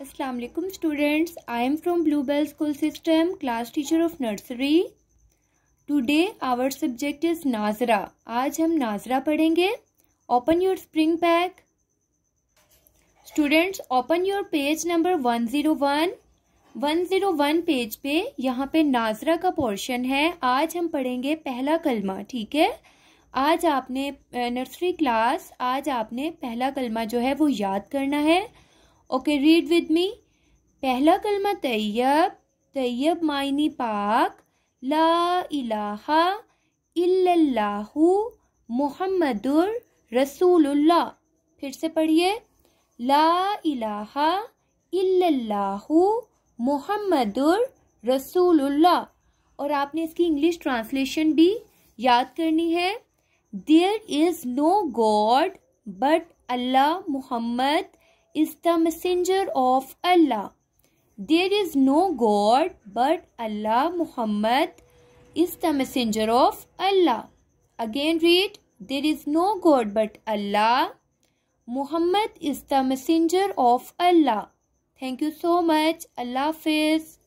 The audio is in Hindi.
असलकम students I am from Bell school system class teacher of nursery today our subject is नाजरा आज हम नाजरा पढ़ेंगे open your spring pack students open your page number one zero one one zero one page पे यहाँ पे नाजरा का पोर्शन है आज हम पढ़ेंगे पहला कलमा ठीक है आज आपने नर्सरी क्लास आज आपने पहला कलमा जो है वो याद करना है ओके रीड विद मी पहला कलमा तैयब तैयब मायनी पाक ला इलाहा इल्लल्लाहु मुहम्मदुर रसूलुल्लाह फिर से पढ़िए ला इलाहा इल्लल्लाहु मुहम्मदुर रसूलुल्लाह और आपने इसकी इंग्लिश ट्रांसलेशन भी याद करनी है there is no god but Allah Muhammad is the messenger of Allah. There is no God but Allah. Muhammad is the messenger of Allah. Again read. There is no God but Allah. Muhammad is the messenger of Allah. Thank you so much. Allah Hafiz.